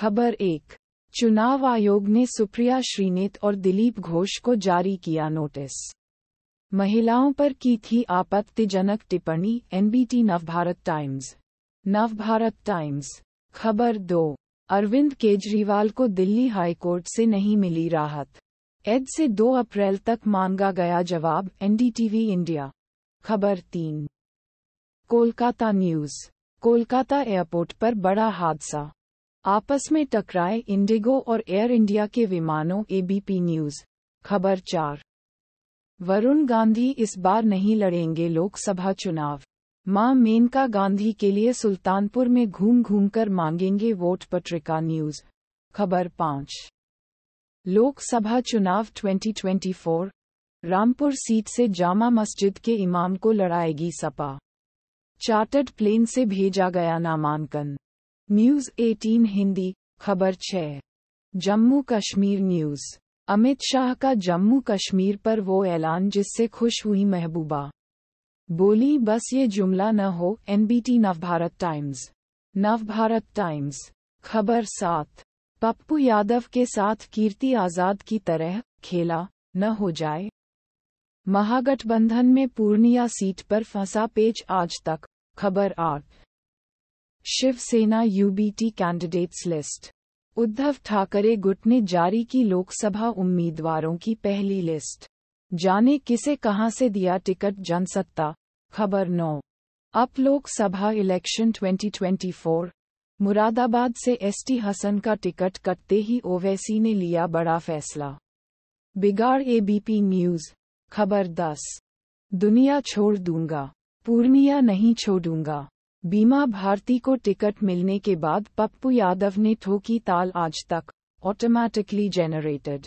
खबर एक चुनाव आयोग ने सुप्रिया श्रीनेत और दिलीप घोष को जारी किया नोटिस महिलाओं पर की थी आपत्तिजनक टिप्पणी NBT Navbharat Times Navbharat Times खबर दो अरविंद केजरीवाल को दिल्ली हाईकोर्ट से नहीं मिली राहत एड से 2 अप्रैल तक मांगा गया जवाब एनडीटीवी इंडिया खबर तीन कोलकाता न्यूज कोलकाता एयरपोर्ट पर बड़ा हादसा आपस में टकराए इंडिगो और एयर इंडिया के विमानों एबीपी न्यूज खबर चार वरुण गांधी इस बार नहीं लड़ेंगे लोकसभा चुनाव मां मेनका गांधी के लिए सुल्तानपुर में घूम घूमकर मांगेंगे वोट पत्रिका न्यूज खबर पाँच लोकसभा चुनाव 2024 रामपुर सीट से जामा मस्जिद के इमाम को लड़ाएगी सपा चार्टर्ड प्लेन से भेजा गया नामांकन न्यूज 18 हिंदी खबर 6 जम्मू कश्मीर न्यूज अमित शाह का जम्मू कश्मीर पर वो ऐलान जिससे खुश हुई महबूबा बोली बस ये जुमला न हो NBT Navbharat Times Navbharat Times खबर सात पप्पू यादव के साथ कीर्ति आजाद की तरह खेला न हो जाए महागठबंधन में पूर्णिया सीट पर फंसा पेच आज तक खबर आठ Shivsena UBT candidates list Uddhav Thackeray गुट ने जारी की लोकसभा उम्मीदवारों की पहली लिस्ट जाने किसे कहां से दिया टिकट जनसत्ता खबर नौ अप लोकसभा इलेक्शन 2024 मुरादाबाद से एसटी हसन का टिकट कटते ही ओवैसी ने लिया बड़ा फैसला बिगाड़ एबीपी न्यूज खबर दस दुनिया छोड़ दूंगा पूर्णिया नहीं छोड़ूंगा बीमा भारती को टिकट मिलने के बाद पप्पू यादव ने ठोकी ताल आज तक ऑटोमैटिकली जनरेटेड